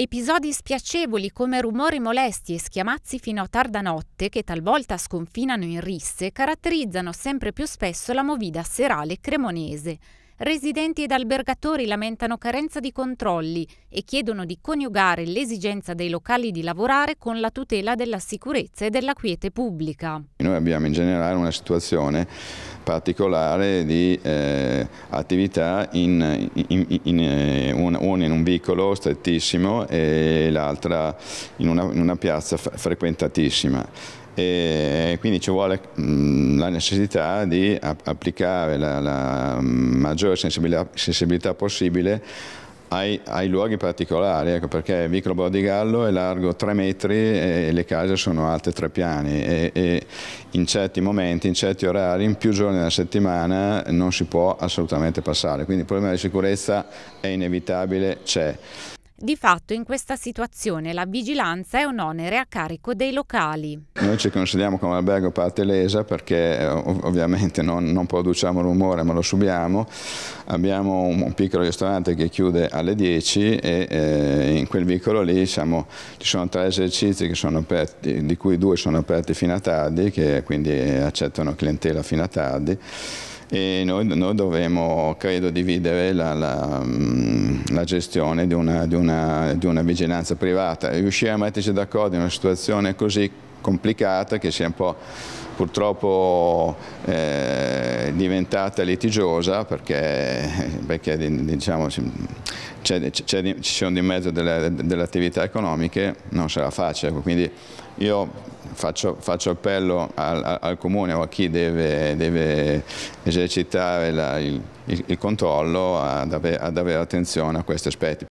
Episodi spiacevoli come rumori molesti e schiamazzi fino a tarda notte, che talvolta sconfinano in risse, caratterizzano sempre più spesso la movida serale cremonese. Residenti ed albergatori lamentano carenza di controlli e chiedono di coniugare l'esigenza dei locali di lavorare con la tutela della sicurezza e della quiete pubblica. Noi abbiamo in generale una situazione particolare di eh, attività in, in, in, eh, una in un vicolo strettissimo e l'altra in, in una piazza frequentatissima e quindi ci vuole mm, la necessità di applicare la, la mm, maggiore sensibilità, sensibilità possibile ai, ai, luoghi particolari, ecco, perché Vicolo Bordigallo è largo 3 metri e le case sono alte 3 piani e, e, in certi momenti, in certi orari, in più giorni della settimana non si può assolutamente passare, quindi il problema di sicurezza è inevitabile, c'è. Di fatto in questa situazione la vigilanza è un onere a carico dei locali. Noi ci consideriamo come albergo parte lesa perché eh, ovviamente non, non produciamo rumore ma lo subiamo, abbiamo un, un, piccolo ristorante che chiude alle 10 e eh, in quel vicolo lì siamo, ci sono tre esercizi aperti, di cui due sono aperti fino a tardi, che quindi accettano clientela fino a tardi e noi, noi dovremo, credo, dividere la, la, mm, la gestione di una, di, una, di una vigilanza privata. Riuscire a metterci d'accordo in una situazione così complicata che sia un po' purtroppo eh, diventata litigiosa perché, eh, perché diciamo, ci sono di mezzo delle, delle, attività economiche, non sarà facile. Quindi io faccio, faccio appello al, al, Comune o a chi deve, deve esercitare la, il, il, controllo ad, ave, ad avere attenzione a questi aspetti.